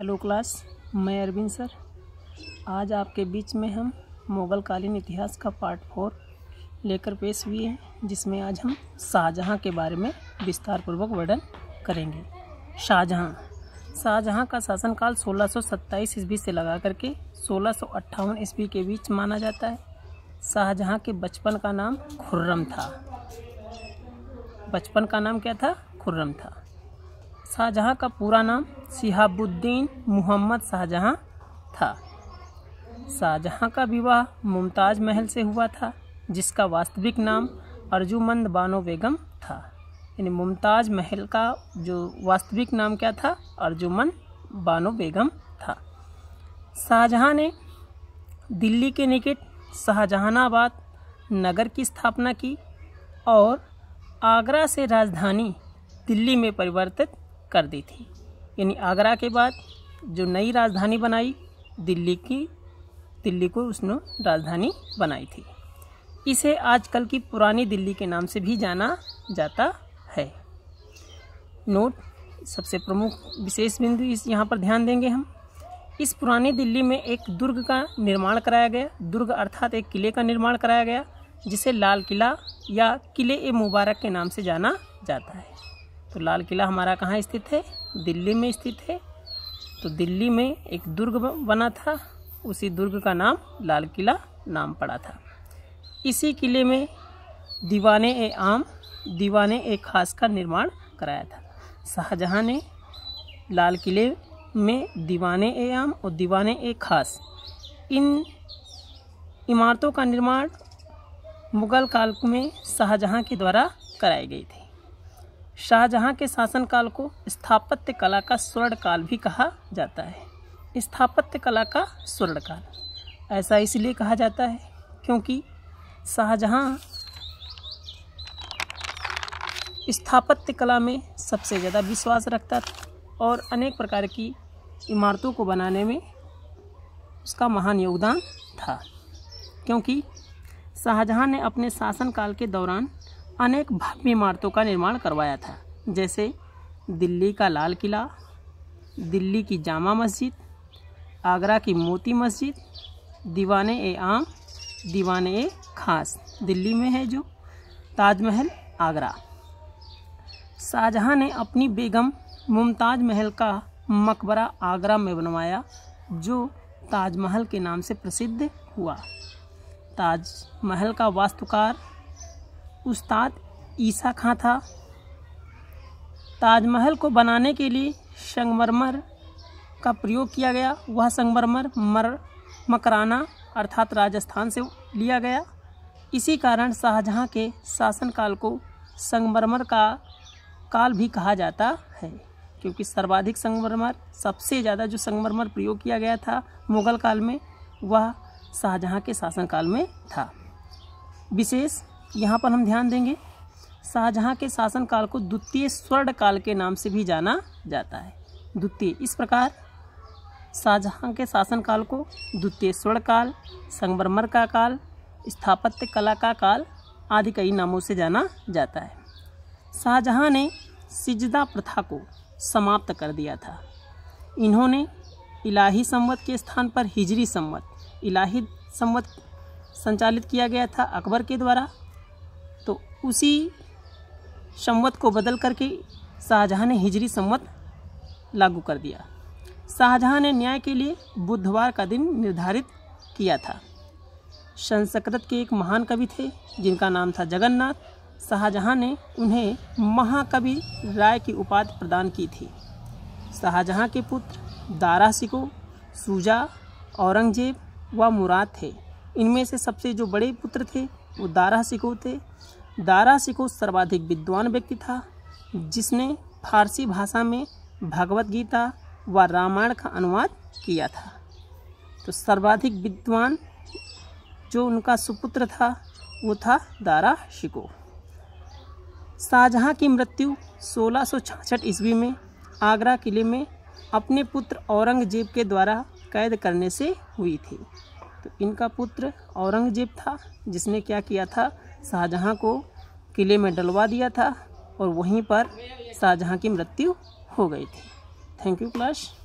hello class मैं Arvind sir आज आपके बीच में हम मुग़ल कालीन इतिहास का पार्ट फोर लेकर पेश हुए हैं जिसमें आज हम शाहजहाँ के बारे में विस्तारपूर्वक वर्णन करेंगे शाहजहाँ शाहजहाँ का शासनकाल 1627 ईस्वी से लगा करके सोलह ईस्वी के बीच माना जाता है शाहजहाँ के बचपन का नाम खुर्रम था बचपन का नाम क्या था खुर्रम था शाहजहाँ का पूरा नाम सिहाबुद्दीन मोहम्मद शाहजहाँ था शाहजहाँ का विवाह मुमताज़ महल से हुआ था जिसका वास्तविक नाम अर्जुमंद बानो बेगम था यानी मुमताज़ महल का जो वास्तविक नाम क्या था अर्जुमंद बानो बेगम था शाहजहाँ ने दिल्ली के निकट शाहजहानाबाद नगर की स्थापना की और आगरा से राजधानी दिल्ली में परिवर्तित कर दी थी यानी आगरा के बाद जो नई राजधानी बनाई दिल्ली की दिल्ली को उसने राजधानी बनाई थी इसे आजकल की पुरानी दिल्ली के नाम से भी जाना जाता है नोट सबसे प्रमुख विशेष बिंदु इस यहाँ पर ध्यान देंगे हम इस पुरानी दिल्ली में एक दुर्ग का निर्माण कराया गया दुर्ग अर्थात एक किले का निर्माण कराया गया जिसे लाल किला या किले ए मुबारक के नाम से जाना जाता है तो लाल किला हमारा कहाँ स्थित है दिल्ली में स्थित है तो दिल्ली में एक दुर्ग बना था उसी दुर्ग का नाम लाल किला नाम पड़ा था इसी किले में दीवाने ए आम दीवाने ए खास का निर्माण कराया था शाहजहाँ ने लाल किले में दीवाने ए आम और दीवाने ए खास इन इमारतों का निर्माण मुग़ल काल में शाहजहाँ के द्वारा कराई गई थी शाहजहाँ के शासनकाल को स्थापत्य कला का स्वर्ण काल भी कहा जाता है स्थापत्य कला का स्वर्ण काल ऐसा इसलिए कहा जाता है क्योंकि शाहजहाँ स्थापत्य कला में सबसे ज़्यादा विश्वास रखता था और अनेक प्रकार की इमारतों को बनाने में उसका महान योगदान था क्योंकि शाहजहाँ ने अपने शासनकाल के दौरान अनेक भव्य इमारतों का निर्माण करवाया था जैसे दिल्ली का लाल किला दिल्ली की जामा मस्जिद आगरा की मोती मस्जिद दीवान ए आम दीवान ए खास दिल्ली में है जो ताजमहल आगरा शाहजहाँ ने अपनी बेगम मुमताज़ महल का मकबरा आगरा में बनवाया जो ताजमहल के नाम से प्रसिद्ध हुआ ताजमहल का वास्तुकार उस्ताद ईसा खां था ताजमहल को बनाने के लिए संगमरमर का प्रयोग किया गया वह संगमरमर मर मकराना अर्थात राजस्थान से लिया गया इसी कारण शाहजहाँ के शासनकाल को संगमरमर का काल भी कहा जाता है क्योंकि सर्वाधिक संगमरमर सबसे ज़्यादा जो संगमरमर प्रयोग किया गया था मुगल काल में वह शाहजहाँ के शासनकाल में था विशेष यहाँ पर हम ध्यान देंगे शाहजहाँ के शासनकाल को द्वितीय स्वर्ण काल के नाम से भी जाना जाता है द्वितीय इस प्रकार शाहजहाँ के शासनकाल को द्वितीय स्वर्ण काल संगमरमर का काल स्थापत्य कला का काल आदि कई नामों से जाना जाता है शाहजहाँ ने सिजदा प्रथा को समाप्त कर दिया था इन्होंने इलाही संवत के स्थान पर हिजरी संवत इलाही संवत संचालित किया गया था अकबर के द्वारा उसी संवत को बदल करके शाहजहाँ ने हिजरी संवत लागू कर दिया शाहजहाँ ने न्याय के लिए बुधवार का दिन निर्धारित किया था संस्कृत के एक महान कवि थे जिनका नाम था जगन्नाथ शाहजहाँ ने उन्हें महाकवि राय की उपाधि प्रदान की थी शाहजहाँ के पुत्र दारा सिको सूजा औरंगजेब व मुराद थे इनमें से सबसे जो बड़े पुत्र थे वो दारा सिको थे दारा शिको सर्वाधिक विद्वान व्यक्ति था जिसने फारसी भाषा में भगवत गीता व रामायण का अनुवाद किया था तो सर्वाधिक विद्वान जो उनका सुपुत्र था वो था दारा शिको शाहजहाँ की मृत्यु सोलह सौ ईस्वी में आगरा किले में अपने पुत्र औरंगजेब के द्वारा कैद करने से हुई थी तो इनका पुत्र औरंगजेब था जिसने क्या किया था शाहजहाँ को किले में डलवा दिया था और वहीं पर शाहजहाँ की मृत्यु हो गई थी थैंक यू क्लास